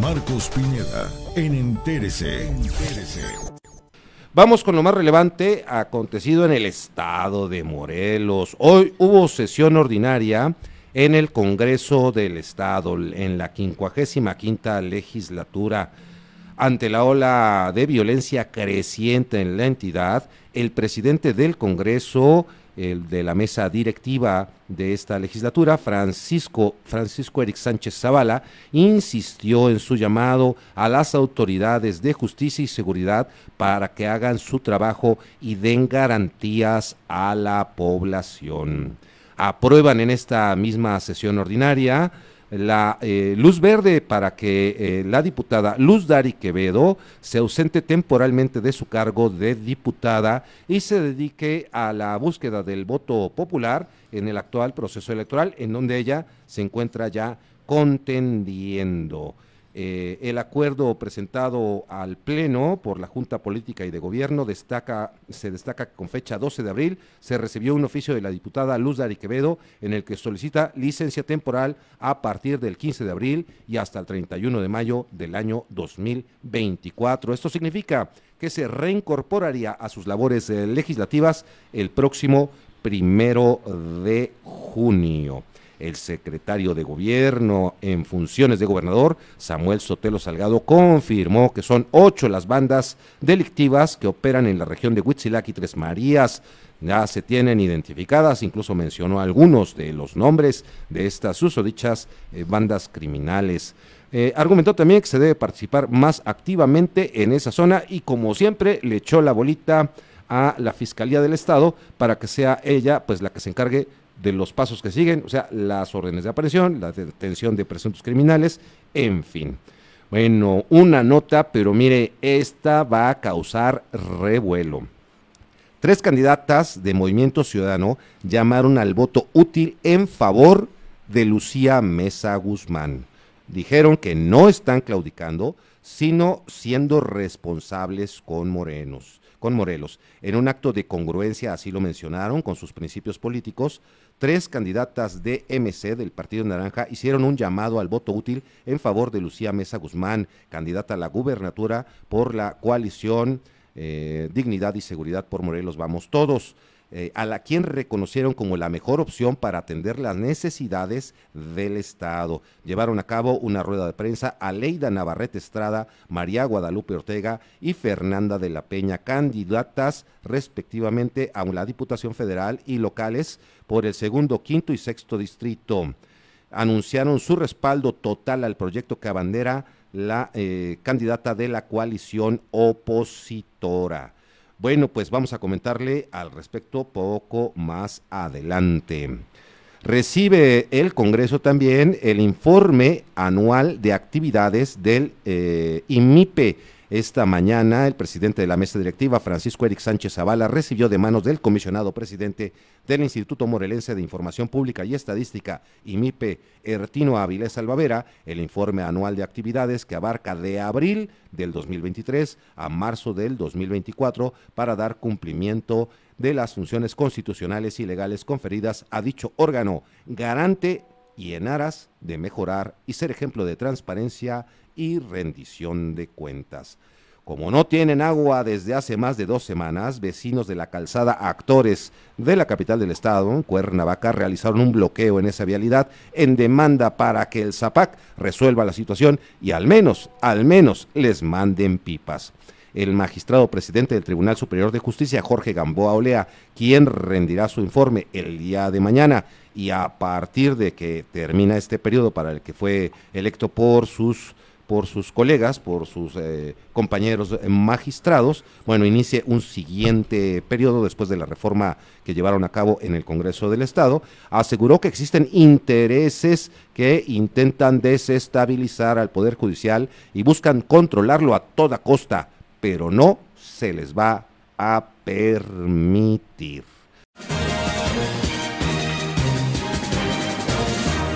Marcos Pineda, en Entérese. Vamos con lo más relevante acontecido en el estado de Morelos. Hoy hubo sesión ordinaria en el Congreso del Estado, en la 55 legislatura. Ante la ola de violencia creciente en la entidad, el presidente del Congreso el de la mesa directiva de esta legislatura, Francisco, Francisco Eric Sánchez Zavala, insistió en su llamado a las autoridades de justicia y seguridad para que hagan su trabajo y den garantías a la población. Aprueban en esta misma sesión ordinaria la eh, luz verde para que eh, la diputada Luz Dari Quevedo se ausente temporalmente de su cargo de diputada y se dedique a la búsqueda del voto popular en el actual proceso electoral en donde ella se encuentra ya contendiendo. Eh, el acuerdo presentado al Pleno por la Junta Política y de Gobierno destaca, se destaca que con fecha 12 de abril se recibió un oficio de la diputada Luz Dari Quevedo en el que solicita licencia temporal a partir del 15 de abril y hasta el 31 de mayo del año 2024. Esto significa que se reincorporaría a sus labores eh, legislativas el próximo primero de junio el secretario de gobierno en funciones de gobernador, Samuel Sotelo Salgado, confirmó que son ocho las bandas delictivas que operan en la región de Huitzilac y Tres Marías. Ya se tienen identificadas, incluso mencionó algunos de los nombres de estas susodichas eh, bandas criminales. Eh, argumentó también que se debe participar más activamente en esa zona y como siempre le echó la bolita a la Fiscalía del Estado para que sea ella pues la que se encargue de los pasos que siguen, o sea, las órdenes de aparición, la detención de presuntos criminales, en fin. Bueno, una nota, pero mire, esta va a causar revuelo. Tres candidatas de Movimiento Ciudadano llamaron al voto útil en favor de Lucía Mesa Guzmán. Dijeron que no están claudicando, sino siendo responsables con Morenos, con Morelos. En un acto de congruencia, así lo mencionaron, con sus principios políticos, tres candidatas de MC del Partido Naranja hicieron un llamado al voto útil en favor de Lucía Mesa Guzmán, candidata a la gubernatura por la coalición eh, Dignidad y Seguridad por Morelos Vamos Todos. Eh, a la quien reconocieron como la mejor opción para atender las necesidades del Estado. Llevaron a cabo una rueda de prensa a Leida Navarrete Estrada, María Guadalupe Ortega y Fernanda de la Peña, candidatas respectivamente a la Diputación Federal y locales por el segundo, quinto y sexto distrito. Anunciaron su respaldo total al proyecto que abandera la eh, candidata de la coalición opositora. Bueno, pues vamos a comentarle al respecto poco más adelante. Recibe el Congreso también el informe anual de actividades del eh, IMIPE esta mañana, el presidente de la mesa directiva, Francisco Eric Sánchez Zavala, recibió de manos del comisionado presidente del Instituto Morelense de Información Pública y Estadística, IMIPE, Ertino Avilés Albavera, el informe anual de actividades que abarca de abril del 2023 a marzo del 2024 para dar cumplimiento de las funciones constitucionales y legales conferidas a dicho órgano, garante y en aras de mejorar y ser ejemplo de transparencia y rendición de cuentas. Como no tienen agua desde hace más de dos semanas, vecinos de la calzada Actores de la capital del estado, Cuernavaca, realizaron un bloqueo en esa vialidad en demanda para que el ZAPAC resuelva la situación y al menos, al menos les manden pipas. El magistrado presidente del Tribunal Superior de Justicia, Jorge Gamboa Olea, quien rendirá su informe el día de mañana y a partir de que termina este periodo para el que fue electo por sus por sus colegas, por sus eh, compañeros eh, magistrados, bueno, inicie un siguiente periodo después de la reforma que llevaron a cabo en el Congreso del Estado, aseguró que existen intereses que intentan desestabilizar al Poder Judicial y buscan controlarlo a toda costa, pero no se les va a permitir.